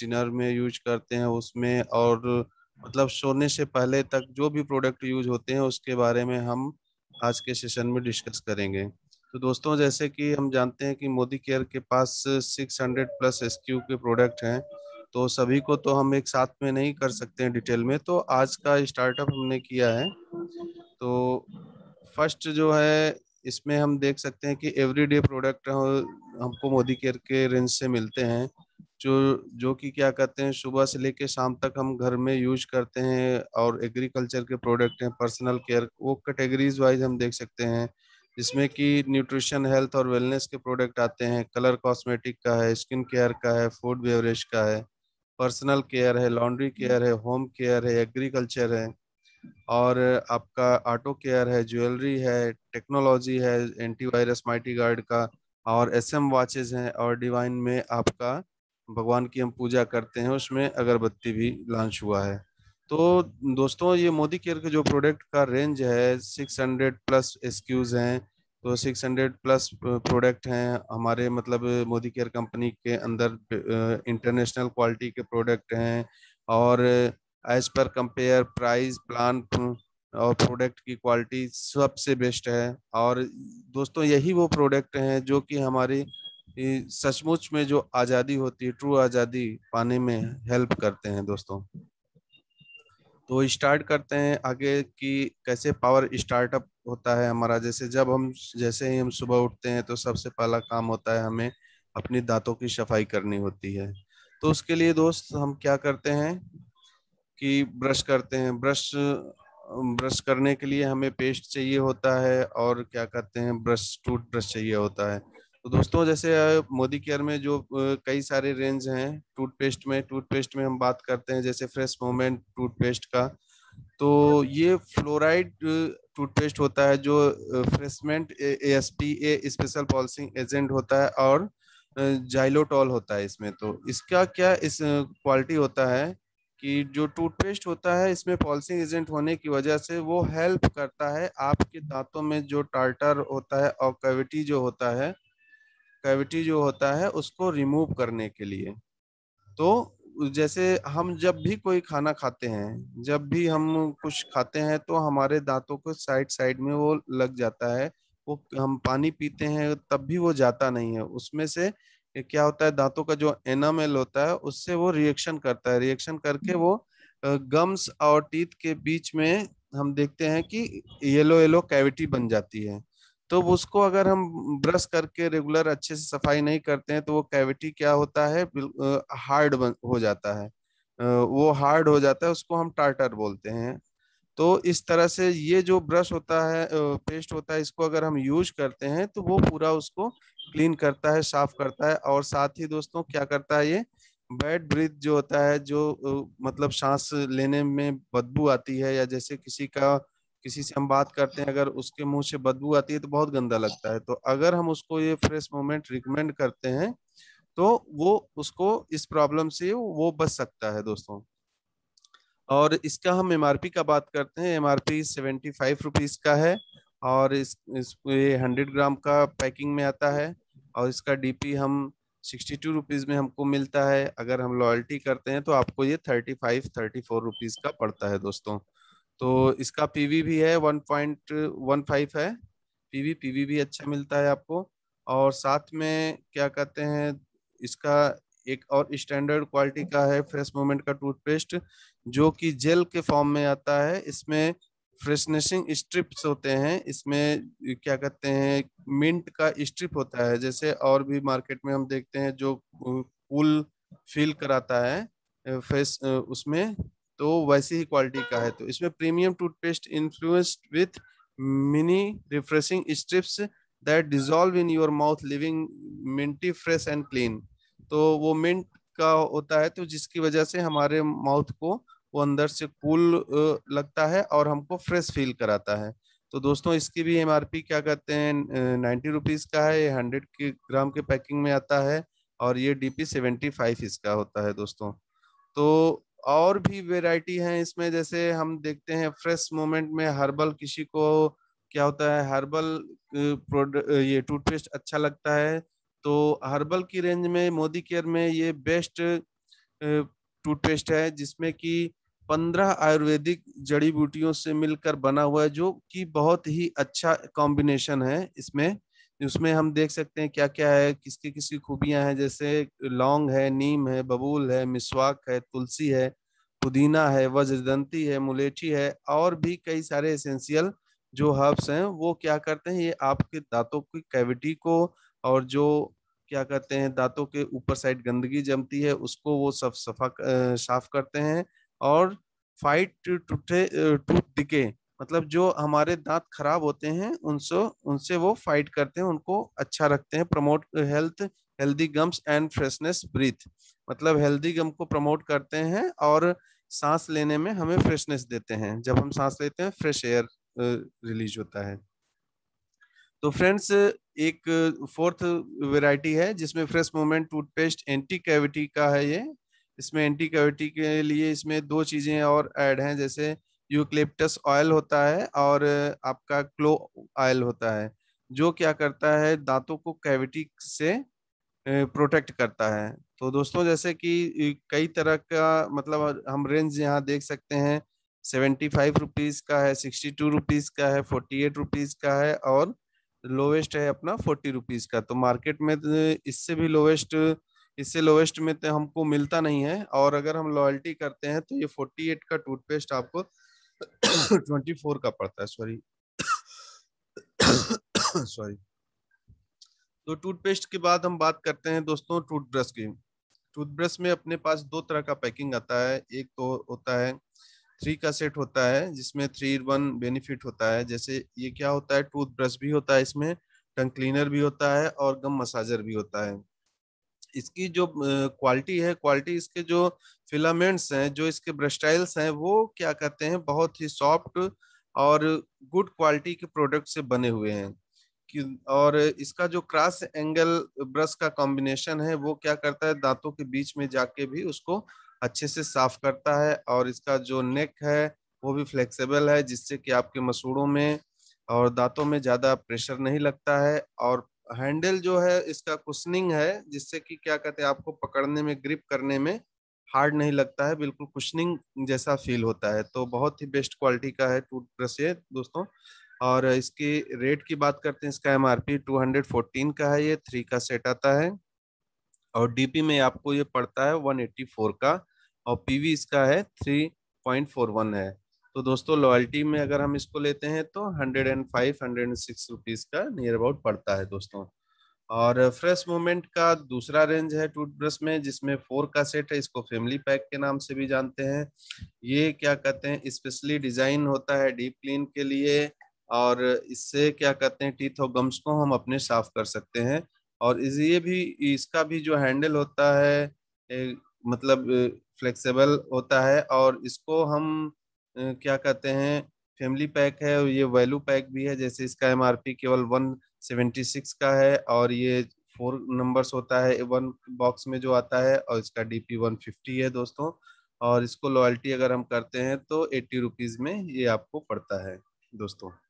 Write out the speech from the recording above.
dinner में use करते हैं उसमें और मतलब सोने से पहले तक जो भी प्रोडक्ट यूज होते हैं उसके बारे में हम आज के सेशन में डिस्कस करेंगे तो दोस्तों जैसे कि हम जानते हैं कि मोदी केयर के पास 600 प्लस एस के प्रोडक्ट हैं तो सभी को तो हम एक साथ में नहीं कर सकते हैं डिटेल में तो आज का स्टार्टअप हमने किया है तो फर्स्ट जो है इसमें हम देख सकते हैं कि एवरीडे प्रोडक्ट हमको मोदी केयर के रेंज से मिलते हैं जो जो कि क्या कहते हैं सुबह से लेके शाम तक हम घर में यूज करते हैं और एग्रीकल्चर के प्रोडक्ट हैं पर्सनल केयर वो कैटेगरीज वाइज हम देख सकते हैं जिसमें कि न्यूट्रिशन हेल्थ और वेलनेस के प्रोडक्ट आते हैं कलर कॉस्मेटिक का है स्किन केयर का है फूड बेवरेज का है पर्सनल केयर है लॉन्ड्री केयर है होम केयर है एग्रीकल्चर है और आपका ऑटो केयर है ज्वेलरी है टेक्नोलॉजी है एंटीवायरस माइटी गार्ड का और एस एम हैं और डिवाइन में आपका भगवान की हम पूजा करते हैं उसमें अगरबत्ती भी लॉन्च हुआ है तो दोस्तों ये मोदी केयर के जो प्रोडक्ट का रेंज है 600 प्लस एसक्यूज हैं तो 600 प्लस प्रोडक्ट हैं हमारे मतलब मोदी केयर कंपनी के अंदर इंटरनेशनल क्वालिटी के प्रोडक्ट हैं और as per compare price plan और प्रोडक्ट की क्वालिटी सबसे बेस्ट है और दोस्तों यही वो प्रोडक्ट हैं जो कि हमारी सचमुच में जो आजादी होती है ट्रू आजादी पाने में हेल्प करते हैं दोस्तों तो स्टार्ट करते हैं आगे कि कैसे पावर स्टार्टअप होता है हमारा जैसे जब हम जैसे ही हम सुबह उठते हैं तो सबसे पहला काम होता है हमें अपनी दांतों की सफाई करनी होती है तो उसके लिए दोस्त हम क्या करते हैं कि ब्रश करते हैं ब्रश ब्रश करने के लिए हमें पेस्ट चाहिए होता है और क्या कहते हैं ब्रश टूथ ब्रश चाहिए होता है तो दोस्तों जैसे मोदी केयर में जो कई सारे रेंज हैं टूथपेस्ट में टूथपेस्ट में हम बात करते हैं जैसे फ्रेश मोमेंट टूथपेस्ट का तो ये फ्लोराइड टूथपेस्ट होता है जो freshmint A S P A special polishing agent होता है और जाइलोटॉल होता है इसमें तो इसका क्या इस क्वालिटी होता है कि जो टूथपेस्ट होता है इसमें पॉलिसिंग एजेंट होने की वजह से वो हेल्प करता है आपके दांतों में जो टार्टर होता है और कैविटी जो होता है कैविटी जो होता है उसको रिमूव करने के लिए तो जैसे हम जब भी कोई खाना खाते हैं जब भी हम कुछ खाते हैं तो हमारे दांतों को साइड साइड में वो लग जाता है वो हम पानी पीते हैं तब भी वो जाता नहीं है उसमें से क्या होता है दांतों का जो एनामेल होता है उससे वो रिएक्शन करता है रिएक्शन करके वो गम्स और टीथ के बीच में हम देखते हैं कि येलो येलो कैविटी बन जाती है तो उसको अगर हम ब्रश करके रेगुलर अच्छे से सफाई नहीं करते हैं तो वो कैविटी क्या होता है हार्ड हो जाता है वो हार्ड हो जाता है उसको हम टार्टर बोलते हैं तो इस तरह से ये जो ब्रश होता है पेस्ट होता है इसको अगर हम यूज करते हैं तो वो पूरा उसको क्लीन करता है साफ करता है और साथ ही दोस्तों क्या करता है ये बैड ब्रीथ जो होता है जो मतलब सांस लेने में बदबू आती है या जैसे किसी का किसी से हम बात करते हैं अगर उसके मुंह से बदबू आती है तो बहुत गंदा लगता है तो अगर हम उसको ये फ्रेश मोमेंट रिकमेंड करते हैं तो वो उसको इस प्रॉब्लम से वो बच सकता है दोस्तों और इसका हम एम का बात करते हैं एम सेवेंटी फाइव रुपीज़ का है और इस, इस ये हंड्रेड ग्राम का पैकिंग में आता है और इसका डीपी हम सिक्सटी टू रुपीज़ में हमको मिलता है अगर हम लॉयल्टी करते हैं तो आपको ये thirty five thirty four rupees का पड़ता है दोस्तों तो इसका पीवी भी है 1.15 है पीवी पीवी भी अच्छा मिलता है आपको और साथ में क्या कहते हैं इसका एक और स्टैंडर्ड क्वालिटी का है फ्रेश मोमेंट का टूथपेस्ट जो कि जेल के फॉर्म में आता है इसमें फ्रेशनेसिंग स्ट्रिप्स होते हैं इसमें क्या कहते हैं मिंट का स्ट्रिप होता है जैसे और भी मार्केट में हम देखते हैं जो कूल फील कराता है फ्रेश उसमें तो वैसी ही क्वालिटी का है तो इसमें premium toothpaste influenced with mini refreshing strips that dissolve in your mouth living minty fresh and clean तो वो मिंट का होता है तो जिसकी वजह से हमारे माउथ को वो अंदर से कूल लगता है और हमको फ्रेश फील कराता है तो दोस्तों इसकी भी एम क्या कहते हैं नाइन्टी रुपीज़ का है ये हंड्रेड ग्राम के पैकिंग में आता है और ये डी पी सेवेंटी फाइव इसका होता है दोस्तों तो और भी वेराइटी है इसमें जैसे हम देखते हैं फ्रेश मोमेंट में हर्बल किसी को क्या होता है हर्बल ये टूथपेस्ट अच्छा लगता है तो हर्बल की रेंज में मोदी केयर में ये बेस्ट टूथपेस्ट है जिसमें कि पंद्रह आयुर्वेदिक जड़ी बूटियों से मिलकर बना हुआ है जो कि बहुत ही अच्छा कॉम्बिनेशन है इसमें उसमें हम देख सकते हैं क्या क्या है किसकी किसकी खूबियां हैं जैसे लौंग है नीम है बबूल है मिसवाक है तुलसी है पुदीना है वज्रदंती है मुलेठी है और भी कई सारे एसेंशियल जो हर्ब्स हैं वो क्या करते हैं ये आपके दांतों की कैविटी को और जो क्या कहते हैं दांतों के ऊपर साइड गंदगी जमती है उसको वो सब सफा साफ करते हैं और फाइट टूटे टूट दिखे मतलब जो हमारे दांत खराब होते हैं उनसे उनसे वो फाइट करते हैं उनको अच्छा रखते हैं promote health healthy gums and freshness breath मतलब हेल्दी गम को प्रमोट करते हैं और सांस लेने में हमें फ्रेशनेस देते हैं जब हम सांस लेते हैं फ्रेश एयर रिलीज होता है तो फ्रेंड्स एक फोर्थ वेराइटी है जिसमें fresh moment toothpaste anti cavity का है ये इसमें एंटी कैविटी के लिए इसमें दो चीज़ें और ऐड हैं जैसे यूक्लिप्टस ऑयल होता है और आपका क्लो ऑयल होता है जो क्या करता है दांतों को कैविटी से प्रोटेक्ट करता है तो दोस्तों जैसे कि कई तरह का मतलब हम रेंज यहाँ देख सकते हैं सेवेंटी फाइव रुपीज़ का है सिक्सटी टू रुपीज़ का है फोर्टी एट रुपीज़ का है और लोवेस्ट है अपना फोर्टी रुपीज़ का तो मार्केट में इससे भी लोवेस्ट इससे लोवेस्ट में तो हमको मिलता नहीं है और अगर हम लॉयल्टी करते हैं तो ये फोर्टी एट का टूथपेस्ट आपको ट्वेंटी फोर का पड़ता है सॉरी सॉरी तो टूथपेस्ट के बाद हम बात करते हैं दोस्तों टूथब्रश की टूथब्रश में अपने पास दो तरह का पैकिंग आता है एक तो होता है थ्री का सेट होता है जिसमें थ्री वन बेनिफिट होता है जैसे ये क्या होता है टूथब्रश भी होता है इसमें टंग क्लीनर भी होता है और गम मसाजर भी होता है इसकी जो क्वालिटी है क्वालिटी इसके जो फिलामेंट्स हैं जो इसके ब्रस्टाइल्स हैं वो क्या कहते हैं बहुत ही सॉफ्ट और गुड क्वालिटी के प्रोडक्ट से बने हुए हैं और इसका जो क्रॉस एंगल ब्रश का कॉम्बिनेशन है वो क्या करता है दांतों के बीच में जाके भी उसको अच्छे से साफ करता है और इसका जो नेक है वो भी फ्लेक्सिबल है जिससे कि आपके मसूड़ों में और दांतों में ज़्यादा प्रेशर नहीं लगता है और हैंडल जो है इसका कुशनिंग है जिससे कि क्या कहते हैं आपको पकड़ने में ग्रिप करने में हार्ड नहीं लगता है बिल्कुल कुशनिंग जैसा फील होता है तो बहुत ही बेस्ट क्वालिटी का है टूथब्रश ये दोस्तों और इसकी रेट की बात करते हैं इसका M R P two hundred fourteen का है ये थ्री का सेट आता है और डी पी में आपको ये पड़ता है वन एट्टी फोर का और पी वी इसका है थ्री पॉइंट फोर वन है तो दोस्तों लॉयल्टी में अगर हम इसको लेते हैं तो hundred and five hundred and six rupees का नियर अबाउट पड़ता है दोस्तों और फ्रेश मोमेंट का दूसरा रेंज है टूथब्रश में जिसमें फोर का सेट है इसको फैमिली पैक के नाम से भी जानते हैं ये क्या कहते हैं स्पेशली डिजाइन होता है डीप क्लीन के लिए और इससे क्या कहते हैं टीथ और गम्स को हम अपने साफ कर सकते हैं और इस ये भी इसका भी जो हैंडल होता है ए, मतलब फ्लेक्सिबल होता है और इसको हम क्या कहते हैं फैमिली पैक है और ये वैल्यू पैक भी है जैसे इसका एम केवल वन सेवेंटी सिक्स का है और ये फोर नंबर्स होता है वन बॉक्स में जो आता है और इसका डी वन फिफ्टी है दोस्तों और इसको लॉयल्टी अगर हम करते हैं तो एट्टी रुपीज़ में ये आपको पड़ता है दोस्तों